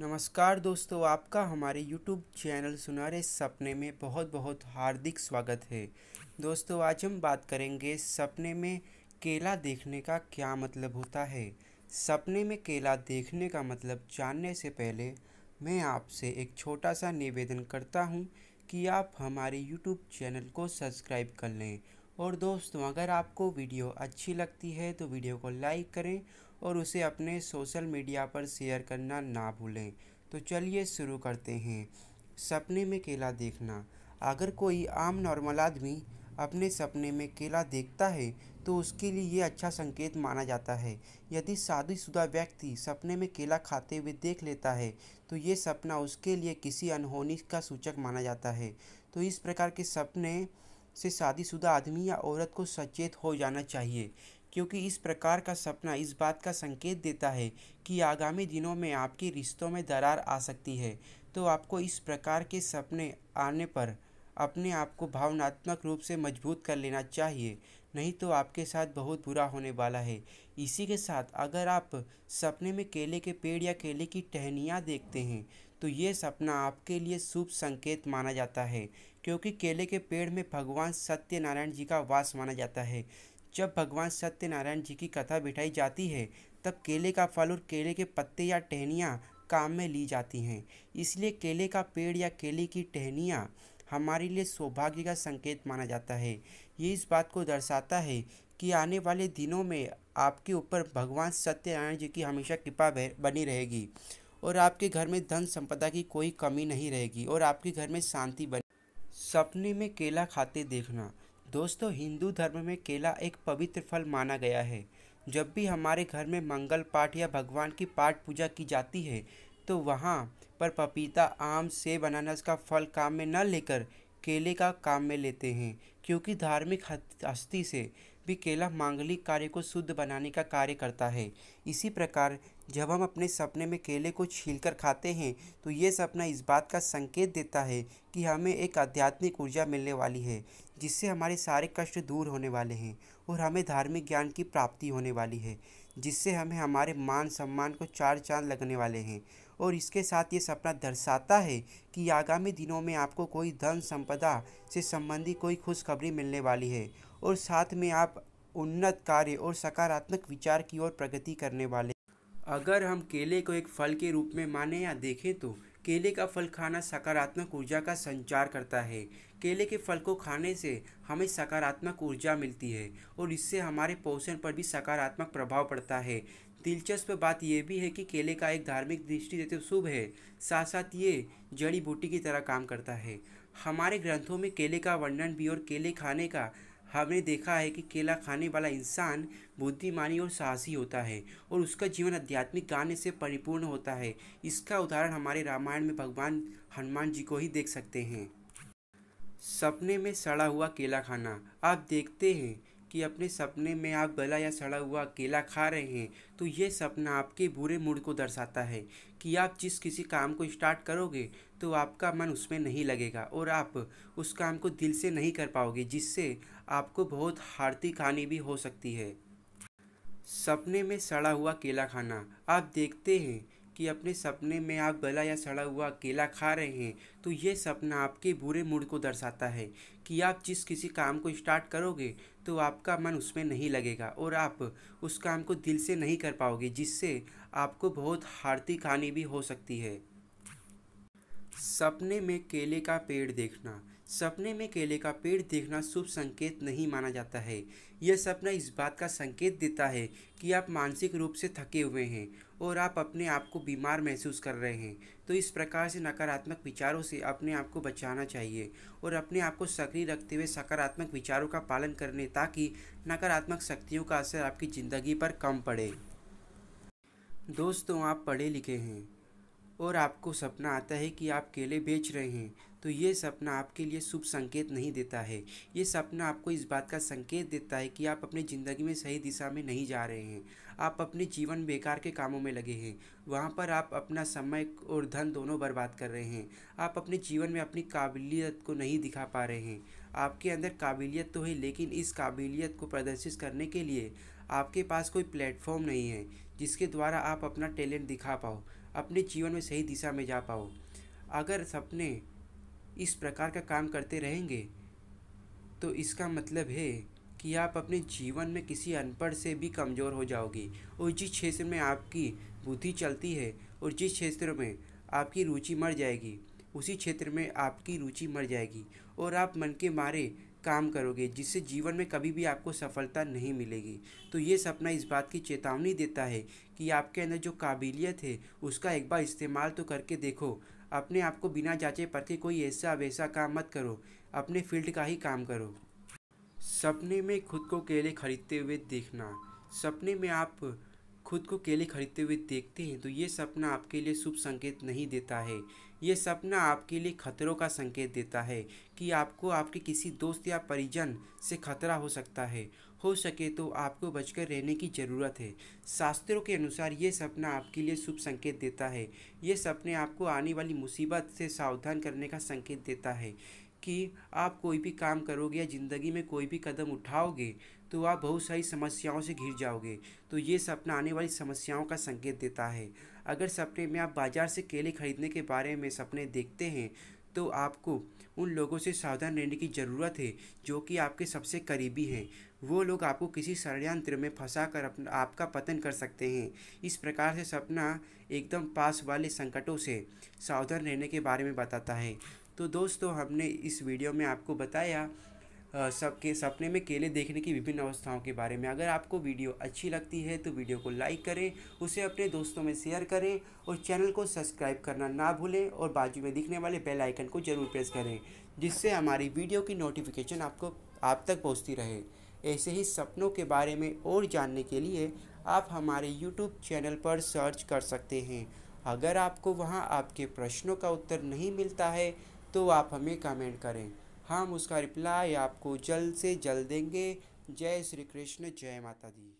नमस्कार दोस्तों आपका हमारे YouTube चैनल सुनारे सपने में बहुत बहुत हार्दिक स्वागत है दोस्तों आज हम बात करेंगे सपने में केला देखने का क्या मतलब होता है सपने में केला देखने का मतलब जानने से पहले मैं आपसे एक छोटा सा निवेदन करता हूं कि आप हमारे YouTube चैनल को सब्सक्राइब कर लें और दोस्तों अगर आपको वीडियो अच्छी लगती है तो वीडियो को लाइक करें और उसे अपने सोशल मीडिया पर शेयर करना ना भूलें तो चलिए शुरू करते हैं सपने में केला देखना अगर कोई आम नॉर्मल आदमी अपने सपने में केला देखता है तो उसके लिए ये अच्छा संकेत माना जाता है यदि शादीशुदा व्यक्ति सपने में केला खाते हुए देख लेता है तो ये सपना उसके लिए किसी अनहोनी का सूचक माना जाता है तो इस प्रकार के सपने से शादीशुदा आदमी या औरत को सचेत हो जाना चाहिए क्योंकि इस प्रकार का सपना इस बात का संकेत देता है कि आगामी दिनों में आपके रिश्तों में दरार आ सकती है तो आपको इस प्रकार के सपने आने पर अपने आप को भावनात्मक रूप से मजबूत कर लेना चाहिए नहीं तो आपके साथ बहुत बुरा होने वाला है इसी के साथ अगर आप सपने में केले के पेड़ या केले की टहनियाँ देखते हैं तो ये सपना आपके लिए शुभ संकेत माना जाता है क्योंकि केले के पेड़ में भगवान सत्यनारायण जी का वास माना जाता है जब भगवान सत्यनारायण जी की कथा बिठाई जाती है तब केले का फल और केले के पत्ते या टहनियाँ काम में ली जाती हैं इसलिए केले का पेड़ या केले की टहनियाँ हमारे लिए सौभाग्य का संकेत माना जाता है ये इस बात को दर्शाता है कि आने वाले दिनों में आपके ऊपर भगवान सत्यनारायण जी की हमेशा कृपा बनी रहेगी और आपके घर में धन संपदा की कोई कमी नहीं रहेगी और आपके घर में शांति बनी सपने में केला खाते देखना दोस्तों हिंदू धर्म में केला एक पवित्र फल माना गया है जब भी हमारे घर में मंगल पाठ या भगवान की पाठ पूजा की जाती है तो वहाँ पर पपीता आम सेब अनानास का फल काम में न लेकर केले का काम में लेते हैं क्योंकि धार्मिक हस्ती से भी केला मांगलिक कार्य को शुद्ध बनाने का कार्य करता है इसी प्रकार जब हम अपने सपने में केले को छीलकर खाते हैं तो ये सपना इस बात का संकेत देता है कि हमें एक आध्यात्मिक ऊर्जा मिलने वाली है जिससे हमारे सारे कष्ट दूर होने वाले हैं और हमें धार्मिक ज्ञान की प्राप्ति होने वाली है जिससे हमें हमारे मान सम्मान को चार चांद लगने वाले हैं और इसके साथ ये सपना दर्शाता है कि आगामी दिनों में आपको कोई धन संपदा से संबंधी कोई खुशखबरी मिलने वाली है और साथ में आप उन्नत कार्य और सकारात्मक विचार की ओर प्रगति करने वाले अगर हम केले को एक फल के रूप में माने या देखें तो केले का फल खाना सकारात्मक ऊर्जा का संचार करता है केले के फल को खाने से हमें सकारात्मक ऊर्जा मिलती है और इससे हमारे पोषण पर भी सकारात्मक प्रभाव पड़ता है दिलचस्प बात यह भी है कि केले का एक धार्मिक दृष्टि देते शुभ है साथ साथ ये जड़ी बूटी की तरह काम करता है हमारे ग्रंथों में केले का वर्णन भी और केले खाने का हमने देखा है कि केला खाने वाला इंसान बुद्धिमानी और साहसी होता है और उसका जीवन आध्यात्मिक गाने से परिपूर्ण होता है इसका उदाहरण हमारे रामायण में भगवान हनुमान जी को ही देख सकते हैं सपने में सड़ा हुआ केला खाना आप देखते हैं कि अपने सपने में आप गला या सड़ा हुआ केला खा रहे हैं तो ये सपना आपके बुरे मूड को दर्शाता है कि आप जिस किसी काम को स्टार्ट करोगे तो आपका मन उसमें नहीं लगेगा और आप उस काम को दिल से नहीं कर पाओगे जिससे आपको बहुत हारती खानी भी हो सकती है सपने में सड़ा हुआ केला खाना आप देखते हैं कि अपने सपने में आप गला या सड़ा हुआ केला खा रहे हैं तो ये सपना आपके बुरे मूड को दर्शाता है कि आप जिस किसी काम को स्टार्ट करोगे तो आपका मन उसमें नहीं लगेगा और आप उस काम को दिल से नहीं कर पाओगे जिससे आपको बहुत हारती खानी भी हो सकती है सपने में केले का पेड़ देखना सपने में केले का पेड़ देखना शुभ संकेत नहीं माना जाता है यह सपना इस बात का संकेत देता है कि आप मानसिक रूप से थके हुए हैं और आप अपने आप को बीमार महसूस कर रहे हैं तो इस प्रकार से नकारात्मक विचारों से अपने आप को बचाना चाहिए और अपने आप को सक्रिय रखते हुए सकारात्मक विचारों का पालन करने ताकि नकारात्मक शक्तियों का असर आपकी ज़िंदगी पर कम पड़े दोस्तों आप पढ़े लिखे हैं और आपको सपना आता है कि आप केले बेच रहे हैं तो ये सपना आपके लिए शुभ संकेत नहीं देता है ये सपना आपको इस बात का संकेत देता है कि आप अपनी ज़िंदगी में सही दिशा में नहीं जा रहे हैं आप अपने जीवन बेकार के कामों में लगे हैं वहाँ पर आप अपना समय और धन दोनों बर्बाद कर रहे हैं आप अपने जीवन में अपनी काबिलियत को नहीं दिखा पा रहे हैं आपके अंदर काबिलियत तो है लेकिन इस काबिलियत को प्रदर्शित करने के लिए आपके पास कोई प्लेटफॉर्म नहीं है जिसके द्वारा आप अपना टैलेंट दिखा पाओ अपने जीवन में सही दिशा में जा पाओ अगर सपने इस प्रकार का काम करते रहेंगे तो इसका मतलब है कि आप अपने जीवन में किसी अनपढ़ से भी कमज़ोर हो जाओगे और जिस क्षेत्र में आपकी बुद्धि चलती है और जिस क्षेत्र में आपकी रुचि मर जाएगी उसी क्षेत्र में आपकी रुचि मर जाएगी और आप मन के मारे काम करोगे जिससे जीवन में कभी भी आपको सफलता नहीं मिलेगी तो ये सपना इस बात की चेतावनी देता है कि आपके अंदर जो काबिलियत है उसका एक बार इस्तेमाल तो करके देखो अपने आप को बिना जाँचे परखे कोई ऐसा वैसा काम मत करो अपने फील्ड का ही काम करो सपने में खुद को केले खरीदते हुए देखना सपने में आप खुद को केले खरीदते हुए देखते हैं तो ये सपना आपके लिए शुभ संकेत नहीं देता है ये सपना आपके लिए खतरों का संकेत देता है कि आपको आपके किसी दोस्त या परिजन से खतरा हो सकता है हो सके तो आपको बचकर रहने की ज़रूरत है शास्त्रों के अनुसार ये सपना आपके लिए शुभ संकेत देता है ये सपने आपको आने वाली मुसीबत से सावधान करने का संकेत देता है कि आप कोई भी काम करोगे या ज़िंदगी में कोई भी कदम उठाओगे तो आप बहुत सारी समस्याओं से घिर जाओगे तो ये सपना आने वाली समस्याओं का संकेत देता है अगर सपने में आप बाज़ार से केले खरीदने के बारे में सपने देखते हैं तो आपको उन लोगों से सावधान रहने की ज़रूरत है जो कि आपके सबसे करीबी हैं वो लोग आपको किसी षडयंत्र में फंसा कर अपना आपका पतन कर सकते हैं इस प्रकार से सपना एकदम पास वाले संकटों से सावधान रहने के बारे में बताता है तो दोस्तों हमने इस वीडियो में आपको बताया सबके सपने में केले देखने की विभिन्न अवस्थाओं के बारे में अगर आपको वीडियो अच्छी लगती है तो वीडियो को लाइक करें उसे अपने दोस्तों में शेयर करें और चैनल को सब्सक्राइब करना ना भूलें और बाजू में दिखने वाले बेल आइकन को ज़रूर प्रेस करें जिससे हमारी वीडियो की नोटिफिकेशन आपको आप तक पहुँचती रहे ऐसे ही सपनों के बारे में और जानने के लिए आप हमारे यूट्यूब चैनल पर सर्च कर सकते हैं अगर आपको वहाँ आपके प्रश्नों का उत्तर नहीं मिलता है तो आप हमें कमेंट करें हम उसका रिप्लाई आपको जल्द से जल्द देंगे जय श्री कृष्ण जय माता दी